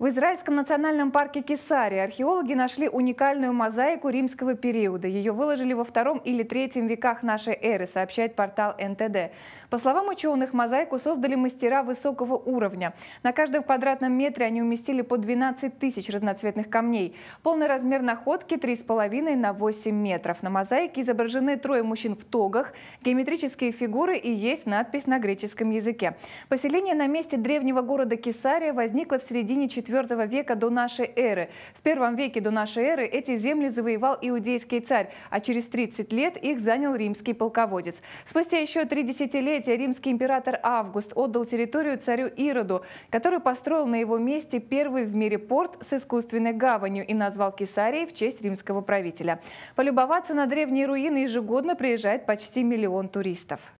В Израильском национальном парке Кесари археологи нашли уникальную мозаику римского периода. Ее выложили во втором или третьем веках нашей эры, сообщает портал НТД. По словам ученых, мозаику создали мастера высокого уровня. На каждом квадратном метре они уместили по 12 тысяч разноцветных камней. Полный размер находки 3,5 на 8 метров. На мозаике изображены трое мужчин в тогах, геометрические фигуры и есть надпись на греческом языке. Поселение на месте древнего города Кесария возникло в середине 4 IV века до нашей эры. В первом веке до нашей эры эти земли завоевал иудейский царь, а через 30 лет их занял римский полководец. Спустя еще три десятилетия римский император Август отдал территорию царю Ироду, который построил на его месте первый в мире порт с искусственной гаванью и назвал Кесарии в честь римского правителя. Полюбоваться на древние руины ежегодно приезжает почти миллион туристов.